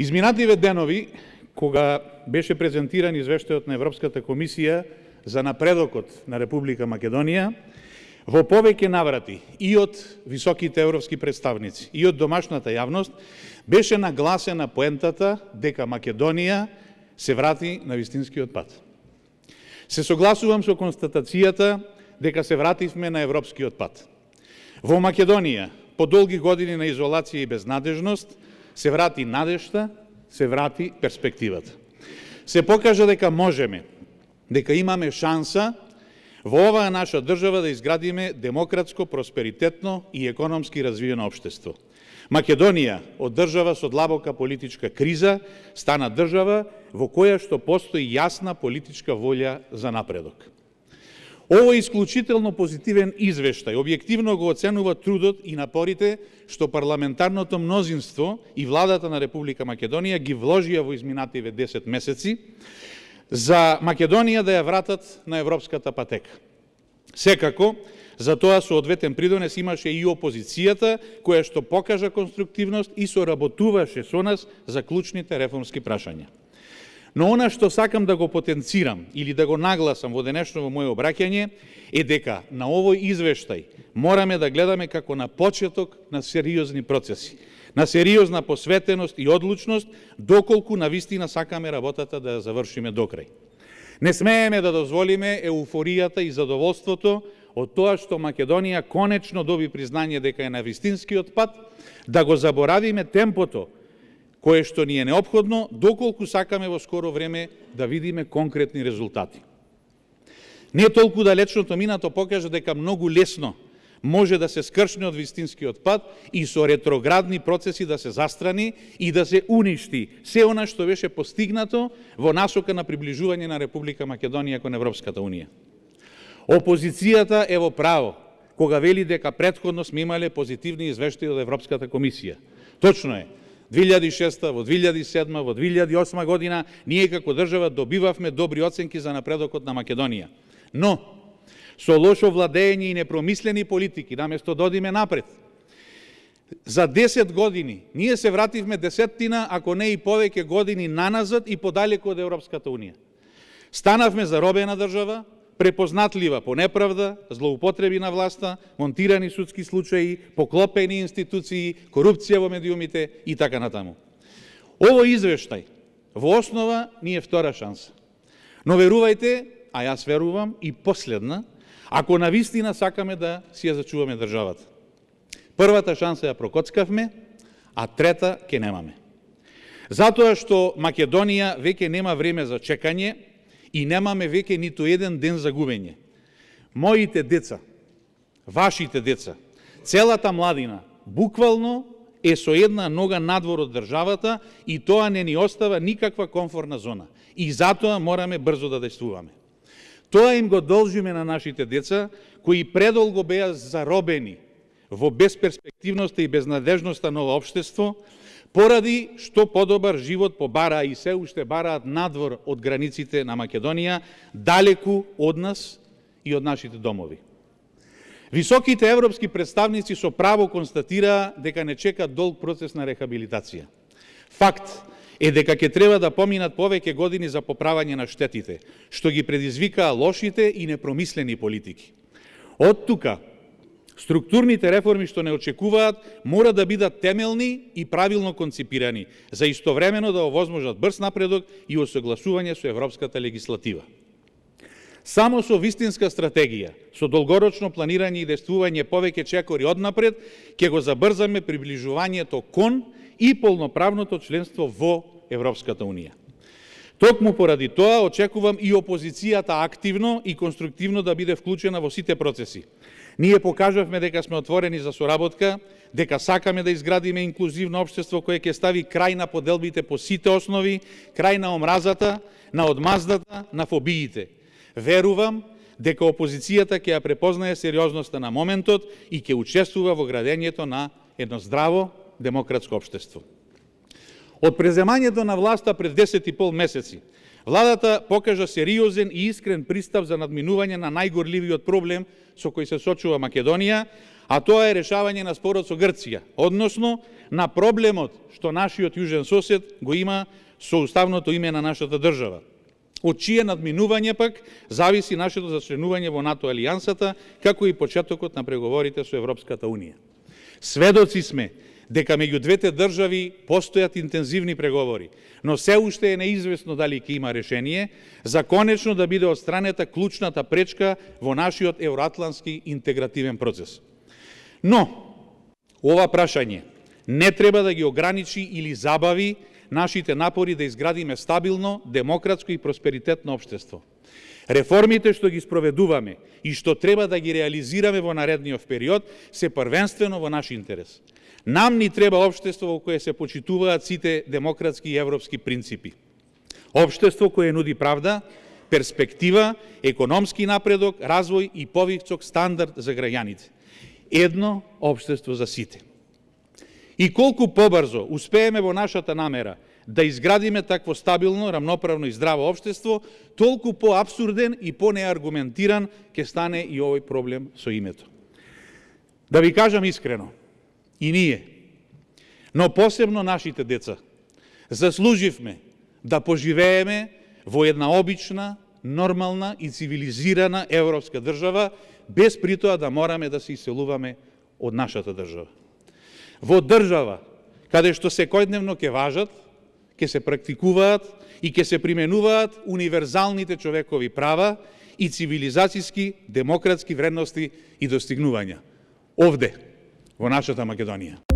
Изминативе денови, кога беше презентиран извештајот на Европската комисија за напредокот на Република Македонија, во повеќе наврати и од високите европски представници, и од домашната јавност, беше нагласена поентата дека Македонија се врати на вистинскиот пат. Се согласувам со констатацијата дека се вративме на европскиот пат. Во Македонија, по долги години на изолација и безнадежност, се врати надежта, се врати перспективата. Се покажа дека можеме, дека имаме шанса во оваа наша држава да изградиме демократско, просперитетно и економски развиено општество. Македонија од држава со длабока политичка криза стана држава во која што постои јасна политичка волја за напредок. Ово е исклучително позитивен извештај. Објективно го оценува трудот и напорите што парламентарното мнозинство и владата на Република Македонија ги вложија во изминативе 10 месеци за Македонија да ја вратат на европската патека. Секако, за тоа соодветен придонес имаше и опозицијата, која што покажа конструктивност и соработуваше со нас за клучните реформски прашања. Но она што сакам да го потенцирам или да го нагласам во денешното моје обраќање е дека на овој извештај мораме да гледаме како на почеток на сериозни процеси, на сериозна посветеност и одлучност доколку на вистина сакаме работата да ја завршиме до крај. Не смееме да дозволиме еуфоријата и задоволството од тоа што Македонија конечно доби признање дека е на вистинскиот пат, да го заборавиме темпото кое што ни е необходно, доколку сакаме во скоро време да видиме конкретни резултати. Не толку далечното минато покажа дека многу лесно може да се скршне од вистинскиот пат и со ретроградни процеси да се застрани и да се уништи се она што беше постигнато во насока на приближување на Република Македонија кон Европската Унија. Опозицијата е во право кога вели дека предходно сме имале позитивни извештаи од Европската комисија. Точно е, 2006, во 2007, во 2008 година, ние како држава добивавме добри оценки за напредокот на Македонија. Но, со лошо владење и непромислени политики, наместо да одиме напред, за 10 години, ние се вративме десеттина, ако не и повеќе години наназад и подалеку од Европската Унија. Станавме заробена држава, препознатлива по неправда, злоупотреби на власта, монтирани судски случаи, поклопени институции, корупција во медиумите и така натаму. Ово извештај во основа ни е втора шанса. Но верувајте, а јас верувам и последна, ако на вистина сакаме да си ја зачуваме државата. Првата шанса ја прокоцкавме, а трета ќе немаме. Затоа што Македонија веќе нема време за чекање, и немаме веќе ниту еден ден за губење. Моите деца, вашите деца, целата младина, буквално е со една нога надвор од државата и тоа не ни остава никаква комфорна зона. И затоа мораме брзо да действуваме. Тоа им го должиме на нашите деца, кои предолго беа заробени во безперспективноста и безнадежноста на ова обштество, Поради што подобар живот побара и се уште бараат надвор од границите на Македонија, далеку од нас и од нашите домови. Високите европски представници со право констатира дека не чека долг процес на рехабилитација. Факт е дека ќе треба да поминат повеќе години за поправање на штетите, што ги предизвикаа лошите и непромислени политики. Од тука, Структурните реформи што не очекуваат мора да бидат темелни и правилно конципирани, за истовремено да овозможат брз напредок и осогласување со европската легислатива. Само со вистинска стратегија, со долгорочно планирање и действување повеќе чекори однапред, ќе го забрзаме приближувањето кон и полноправното членство во Европската Унија. Токму поради тоа очекувам и опозицијата активно и конструктивно да биде вклучена во сите процеси. Ние покажавме дека сме отворени за соработка, дека сакаме да изградиме инклузивно општество кое ќе стави крај на поделбите по сите основи, крај на омразата, на одмаздата, на фобиите. Верувам дека опозицијата ќе ја препознае сериозноста на моментот и ќе учествува во градењето на едно здраво демократско општество. Од преземањето на власта пред 10 и пол месеци, владата покажа сериозен и искрен пристав за надминување на најгорливиот проблем со кој се сочува Македонија, а тоа е решавање на спорот со Грција, односно на проблемот што нашиот јужен сосед го има со уставното име на нашата држава. Од чие надминување пак зависи нашето зачленување во НАТО алијансата, како и почетокот на преговорите со Европската Унија. Сведоци сме дека меѓу двете држави постојат интензивни преговори, но се уште е неизвестно дали ќе има решение за конечно да биде отстранета клучната пречка во нашиот евроатлански интегративен процес. Но, ова прашање не треба да ги ограничи или забави нашите напори да изградиме стабилно, демократско и просперитетно обштество. Реформите што ги спроведуваме и што треба да ги реализираме во наредниот период се првенствено во наш интерес. Нам ни треба обштество во кое се почитуваат сите демократски и европски принципи. Обштество кое нуди правда, перспектива, економски напредок, развој и повисок стандард за граѓаните. Едно обштество за сите. И колку побрзо успееме во нашата намера да изградиме такво стабилно, рамноправно и здраво обштество, толку по-абсурден и по-неаргументиран ке стане и овој проблем со името. Да ви кажам искрено, и ние, но посебно нашите деца, заслуживме да поживееме во една обична, нормална и цивилизирана европска држава, без притоа да мораме да се иселуваме од нашата држава. Во држава, каде што секојдневно ке важат, ке се практикуваат и ке се применуваат универзалните човекови права и цивилизацијски, демократски вредности и достигнувања. Овде, во нашата Македонија.